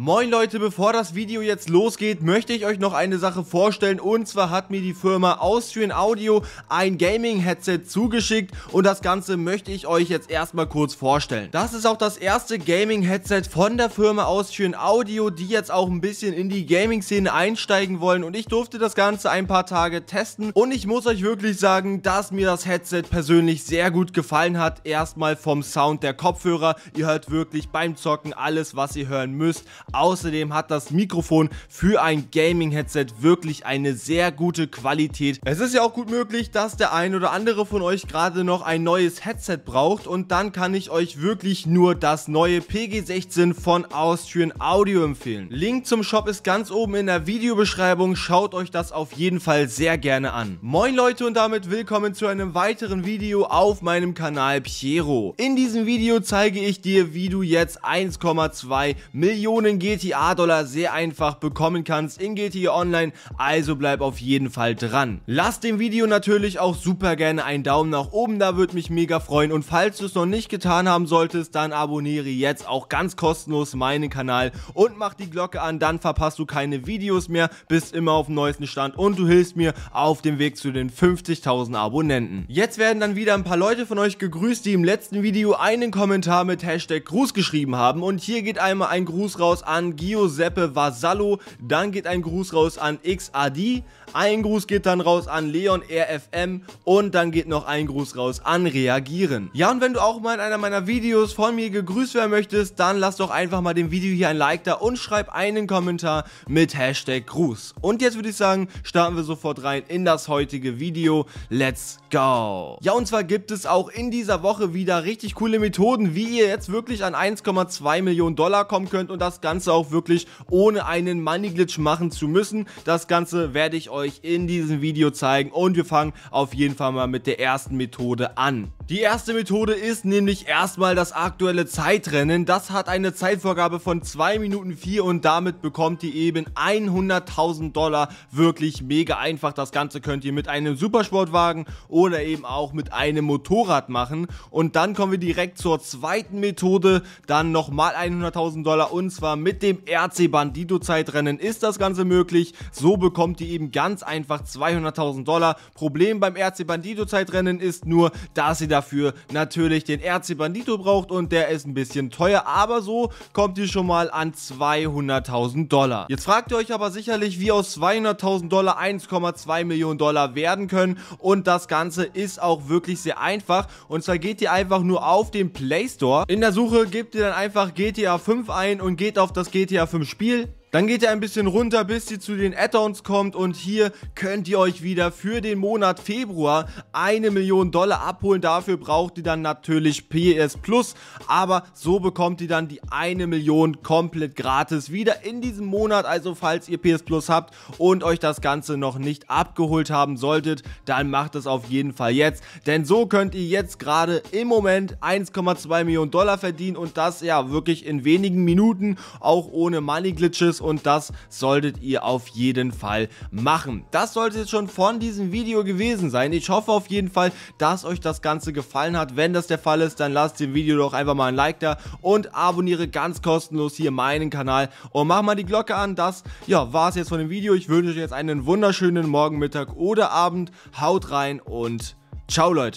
Moin Leute, bevor das Video jetzt losgeht, möchte ich euch noch eine Sache vorstellen und zwar hat mir die Firma Austrian Audio ein Gaming-Headset zugeschickt und das Ganze möchte ich euch jetzt erstmal kurz vorstellen. Das ist auch das erste Gaming-Headset von der Firma Austrian Audio, die jetzt auch ein bisschen in die Gaming-Szene einsteigen wollen und ich durfte das Ganze ein paar Tage testen und ich muss euch wirklich sagen, dass mir das Headset persönlich sehr gut gefallen hat. Erstmal vom Sound der Kopfhörer, ihr hört wirklich beim Zocken alles, was ihr hören müsst Außerdem hat das Mikrofon für ein Gaming-Headset wirklich eine sehr gute Qualität. Es ist ja auch gut möglich, dass der ein oder andere von euch gerade noch ein neues Headset braucht und dann kann ich euch wirklich nur das neue PG16 von Austrian Audio empfehlen. Link zum Shop ist ganz oben in der Videobeschreibung, schaut euch das auf jeden Fall sehr gerne an. Moin Leute und damit willkommen zu einem weiteren Video auf meinem Kanal Piero. In diesem Video zeige ich dir, wie du jetzt 1,2 Millionen GTA-Dollar sehr einfach bekommen kannst in GTA Online, also bleib auf jeden Fall dran. Lass dem Video natürlich auch super gerne einen Daumen nach oben, da würde mich mega freuen und falls du es noch nicht getan haben solltest, dann abonniere jetzt auch ganz kostenlos meinen Kanal und mach die Glocke an, dann verpasst du keine Videos mehr, bist immer auf dem neuesten Stand und du hilfst mir auf dem Weg zu den 50.000 Abonnenten. Jetzt werden dann wieder ein paar Leute von euch gegrüßt, die im letzten Video einen Kommentar mit Hashtag Gruß geschrieben haben und hier geht einmal ein Gruß raus raus an Giuseppe Vasallo, dann geht ein Gruß raus an XAD, ein Gruß geht dann raus an Leon RFM und dann geht noch ein Gruß raus an Reagieren. Ja und wenn du auch mal in einer meiner Videos von mir gegrüßt werden möchtest, dann lass doch einfach mal dem Video hier ein Like da und schreib einen Kommentar mit Hashtag Gruß. Und jetzt würde ich sagen, starten wir sofort rein in das heutige Video. Let's go! Ja und zwar gibt es auch in dieser Woche wieder richtig coole Methoden, wie ihr jetzt wirklich an 1,2 Millionen Dollar kommen könnt und das Ganze Ganze auch wirklich ohne einen Money Glitch machen zu müssen. Das Ganze werde ich euch in diesem Video zeigen und wir fangen auf jeden Fall mal mit der ersten Methode an. Die erste Methode ist nämlich erstmal das aktuelle Zeitrennen. Das hat eine Zeitvorgabe von 2 Minuten 4 und damit bekommt ihr eben 100.000 Dollar. Wirklich mega einfach. Das Ganze könnt ihr mit einem Supersportwagen oder eben auch mit einem Motorrad machen. Und dann kommen wir direkt zur zweiten Methode. Dann nochmal 100.000 Dollar und zwar mit dem RC Bandito Zeitrennen ist das Ganze möglich. So bekommt ihr eben ganz einfach 200.000 Dollar. Problem beim RC Bandito Zeitrennen ist nur, dass ihr da dafür natürlich den RC Bandito braucht und der ist ein bisschen teuer, aber so kommt ihr schon mal an 200.000 Dollar. Jetzt fragt ihr euch aber sicherlich, wie aus 200.000 Dollar 1,2 Millionen Dollar werden können und das Ganze ist auch wirklich sehr einfach und zwar geht ihr einfach nur auf den Play Store. In der Suche gebt ihr dann einfach GTA 5 ein und geht auf das GTA 5 Spiel, dann geht ihr ein bisschen runter, bis ihr zu den Add-ons kommt und hier könnt ihr euch wieder für den Monat Februar eine Million Dollar abholen. Dafür braucht ihr dann natürlich PS Plus, aber so bekommt ihr dann die eine Million komplett gratis wieder in diesem Monat. Also falls ihr PS Plus habt und euch das Ganze noch nicht abgeholt haben solltet, dann macht es auf jeden Fall jetzt. Denn so könnt ihr jetzt gerade im Moment 1,2 Millionen Dollar verdienen und das ja wirklich in wenigen Minuten, auch ohne Money Glitches ist und das solltet ihr auf jeden Fall machen. Das sollte jetzt schon von diesem Video gewesen sein. Ich hoffe auf jeden Fall, dass euch das Ganze gefallen hat. Wenn das der Fall ist, dann lasst dem Video doch einfach mal ein Like da und abonniere ganz kostenlos hier meinen Kanal und mach mal die Glocke an. Das, ja, es jetzt von dem Video. Ich wünsche euch jetzt einen wunderschönen Morgen, Mittag oder Abend. Haut rein und ciao Leute.